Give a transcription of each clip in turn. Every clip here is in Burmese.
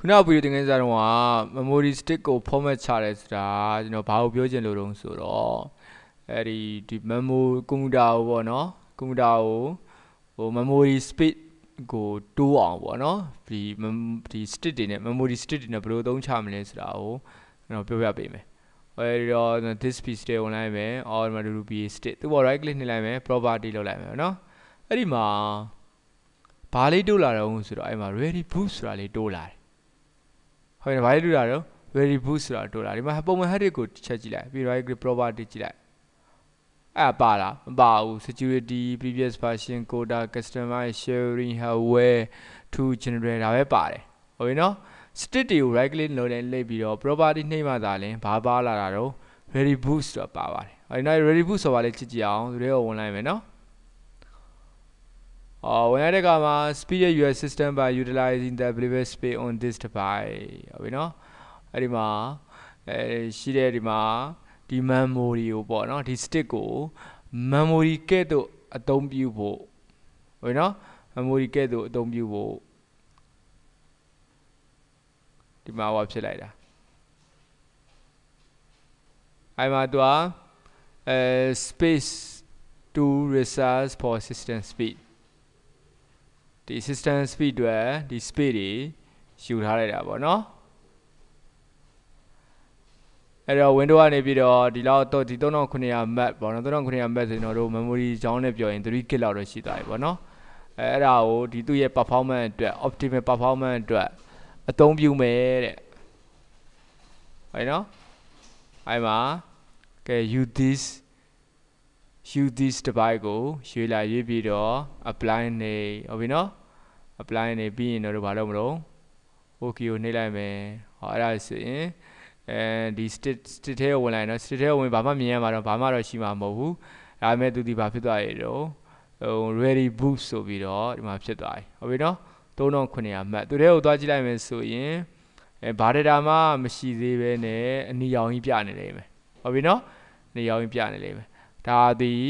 ခုနောက်ဗီဒီယိုတင်ခန်းစာတော့က memory stick ကို format ချတယ်ဆိုတာကျွန်တော်ဘာကိုပြောချင်လို့တုံးဆိုတော့အဲ့ဒီဒီ memo ကွန်ပျူတာကိုပေါ့နော်ကွန်ပျူတာကိုဟို memory speed ကိုတိုးအောင်ပေါ့နော်ဒီဒီ stick တွေနဲ့ memory stick တွေနဲ့ဘယ်လိုသုံးချမလဲဆိုတာကိုကျွန်တော်ပြောပြပေးမယ်အဲ့တော့ this piece တွေ online ပဲ or ဒီမှာ ruby stick သူ့ပေါ် right click နှိပ်လိုက်မယ် property လောက်လိုက်မယ်နော်အဲ့ဒီမှာဘာလေးတိုးလာတော့ဆိုတော့အဲ့မှာ ready boost ဆိုတာလေးတိုးလာတယ်ဟုတ်တယ်ဘာလို့တူတာတော့ variable ဆိုတာတူတာဒီမှာပုံမှန် heading ကိုတစ်ချက်ကြည့်လိုက်ပြီး right click property ကြည့်လိုက်အဲ့ပါလားမပါဘူး security previous version quota customer sharing hardware to generate ဒါပဲပါတယ်ဟုတ်ပြီနော် state တွေကို right click လုပ်တယ်လိပ်ပြီးတော့ property နှိပ်မှသာလဲဘာပါလာတာတော့ ready boost ဆိုတာပါပါတယ်အဲ့ဒီ ready boost ဆိုတာလေးကြည့်ကြအောင်သူတွေကဝင်လိုက်မယ်နော် Uh, when I take uh, speed your system by utilizing the available space on this device ဟုတ်ပြီနော်အဲ့ဒီမှာအဲရှိတဲ့ဒီမှာဒီ memory ကိုပေါ့နော်ဒီ stick ကို memory ကဲ့သို့အသုံးပြုဖို့ဟုတ်ပြီနော် memory ကဲ့သို့အသုံးပြုဖို့ဒီမှာဟောဖြစ်လိုက်တာအဲ့မှာသူကအဲ space to resource for system speed ဒီ system speed အတွက်ဒီ space တွေယူထားလိုက်တာပေါ့နော်အဲ့တော့ window ကနေပြီးတော့ဒီလောက်တော့ဒီ3900 mat ပေါ့နော်3900 mat ဆိုရင်တို့ memory ကြောင်းနဲ့ပြောရင်3 gig လောက်တော့ရှိသွားပြီပေါ့နော်အဲအဲ့ဒါကိုဒီသူ့ရဲ့ performance အတွက် optimal performance အတွက်အသုံးပြုမယ်တဲ့ဟုတ်နော်အဲ့မှာ okay you this this device ကိုရွေးလာရေးပြီးတော့ apply နေဟုတ်ပြီနော် apply နေပြီးရင်တော့ဘာလုပ်မလို့ OK ကိုနှိပ်လိုက်မယ်ဟောအဲ့ဒါဆိုရင်အဲဒီ state state ထဲဝင်လိုက်နော် state ထဲဝင်ဘာမှမြင်ရမှာတော့ဘာမှတော့ရှိမှာမဟုတ်ဘူးဒါပေမဲ့သူဒီဘာဖြစ်သွားရေတော့ဟို ready boot ဆိုပြီးတော့ဒီမှာဖြစ်သွားပြီဟုတ်ပြီနော်3900မှတ်သူထဲကိုသွားကြည့်လိုက်မယ်ဆိုရင်အဲဘာ data မှမရှိသေးပဲနဲ့အနီရောင်ကြီးပြနေလိမ့်မယ်ဟုတ်ပြီနော်အနီရောင်ကြီးပြနေလိမ့်မယ်ဒါသည်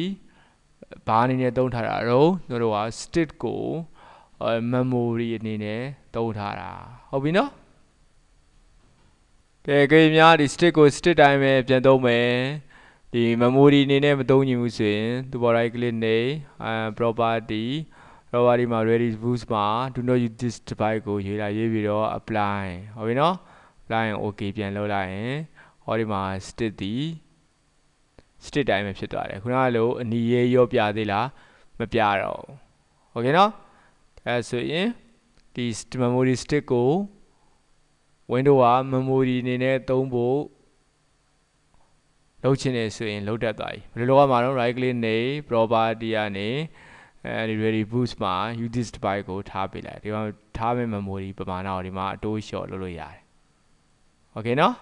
ဘာအနေနဲ့သုံးထားတာတော့တို့တို့က state ကို memory အနေနဲ့သုံးထားတာဟုတ်ပြီနော်ကဲကြည့်များဒီ state ကို state တိုင်းပဲပြန် သုံးမယ်ဒီ memory အနေနဲ့မသုံးနိုင်ဘူးဆိုရင်သူပေါ်တိုင်း click နေ property property မှာ ready boost မှာ do not use this device ကိုရေးလာရေးပြီးတော့ apply ဟုတ်ပြီနော် apply ရင် okay ပြန်လုပ်လိုက်ရင်ဟောဒီမှာ state ဒီ stick တိုင်းပဲဖြစ်သွားတယ်ခုနကလိုအနီရေရောပြသေးလားမပြတော့ဘူးโอเคเนาะအဲဆိုရင်ဒီ memory stick ကို window က memory အနေနဲ့သုံးဖို့လုပ်ချင်တယ်ဆိုရင်လုပ်တတ်သွားပြီဘယ်လိုလုပ်ရမှာလဲ right click နေ property ကနေအဲဒီ ready boost မှာ use this device ကိုထားပေးလိုက်ဒီမှာထားမယ့် memory ပမာဏကိုဒီမှာအတိုးလျှော့လုပ်လို့ရတယ် okay เนาะ